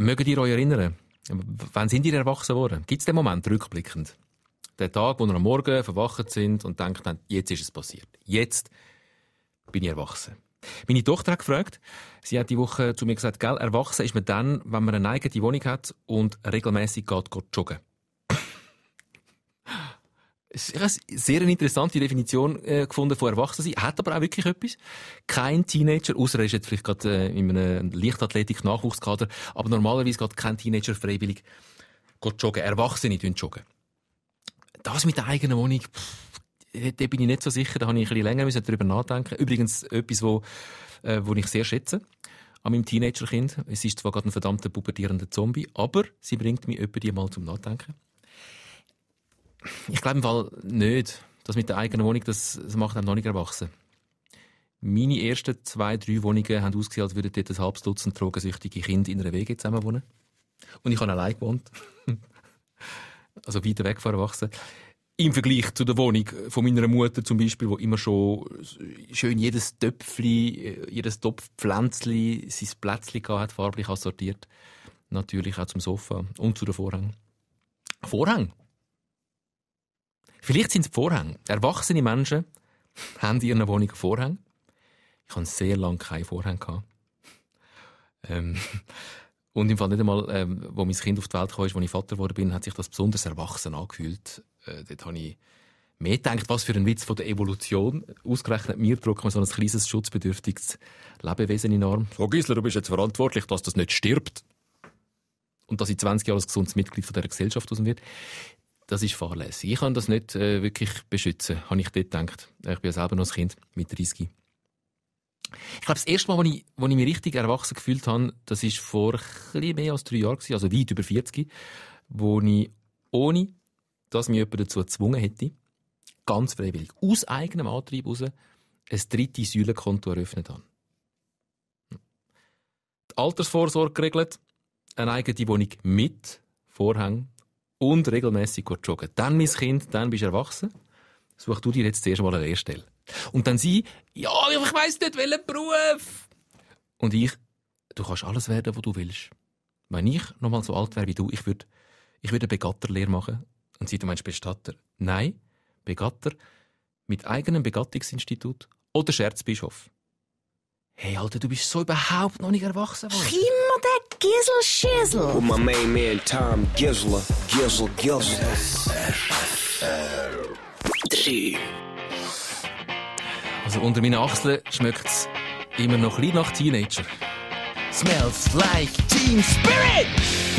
Mögt ihr euch erinnern? Wann sind ihr erwachsen worden? Gibt es den Moment rückblickend? Der Tag, wo ihr am Morgen verwacht sind und denkt, jetzt ist es passiert. Jetzt bin ich erwachsen. Meine Tochter hat gefragt, sie hat die Woche zu mir gesagt, gell, erwachsen ist man dann, wenn man eine eigene Wohnung hat und regelmäßig geht, geht joggen sehr eine interessante Definition äh, gefunden von Erwachsenen. Hat aber auch wirklich etwas. Kein Teenager, außer er ist jetzt vielleicht gerade äh, in einem Leichtathletik-Nachwuchskader, aber normalerweise geht kein Teenager freiwillig joggen. Erwachsene joggen. Das mit der eigenen Wohnung, pff, da bin ich nicht so sicher, da habe ich ein bisschen länger darüber nachdenken. Übrigens etwas, wo, äh, wo ich sehr schätze an meinem Teenagerkind. Es ist zwar gerade ein verdammter pubertierender Zombie, aber sie bringt mich öppe die mal zum Nachdenken ich glaube im Fall nicht. Das mit der eigenen Wohnung, das, das macht einem noch nicht erwachsen. Meine ersten zwei, drei Wohnungen haben ausgesehen, als würden dort ein halbes Dutzend drogensüchtige Kinder in einer WG zusammen wohnen. Und ich habe allein gewohnt. also weiter weg von Erwachsenen. Im Vergleich zu der Wohnung von meiner Mutter zum Beispiel, wo immer schon schön jedes Töpfli, jedes Topfpflänzli sein Plätzchen hat, farblich assortiert. Natürlich auch zum Sofa und zu den Vorhängen. Vorhang? Vielleicht sind es Vorhänge. Erwachsene Menschen haben in ihrer Wohnung Vorhänge. Ich hatte sehr lange keinen Vorhang. Ähm, und im Fall nicht einmal, ähm, wo mein Kind auf die Welt kam, als ich Vater geworden bin, hat sich das besonders erwachsen angefühlt. Äh, dort habe ich mehr gedacht, was für ein Witz von der Evolution. Ausgerechnet mir drücken wir so ein kleines, schutzbedürftiges Lebewesen in Arm. So, Gisler, du bist jetzt verantwortlich, dass das nicht stirbt. Und dass ich 20 Jahre als gesundes Mitglied von dieser Gesellschaft aus wird das ist fahrlässig. Ich kann das nicht äh, wirklich beschützen, habe ich dort gedacht. Ich bin ja selber noch ein Kind mit 30. Ich glaube, das erste Mal, als ich, ich mich richtig erwachsen gefühlt habe, das war vor ein mehr als drei Jahren, also weit über 40, wo ich ohne, dass mich jemand dazu gezwungen hätte, ganz freiwillig, aus eigenem Antrieb heraus, ein drittes Säulenkonto eröffnet habe. Die Altersvorsorge geregelt, eine eigene Wohnung mit Vorhang, und regelmäßig joggen. Dann, mein Kind, dann bist du erwachsen. Such du dir jetzt zuerst mal eine Lehrstelle. Und dann sie, ja, ich weiss nicht, welchen Beruf. Und ich, du kannst alles werden, was du willst. Wenn ich nochmal so alt wäre wie du, ich würde ich würd eine Begatterlehre machen. Und sie, du meinst Bestatter? Nein, Begatter mit eigenem Begattungsinstitut oder Scherzbischof. Hey, Alter, du bist so überhaupt noch nicht erwachsen worden. Ach, immer der Gisel-Schissel. With my main man, Tom Gisler. Gizzle Gizzle. Also unter meinen Achseln schmeckt es immer noch ein nach Teenager. Smells like Teen Spirit!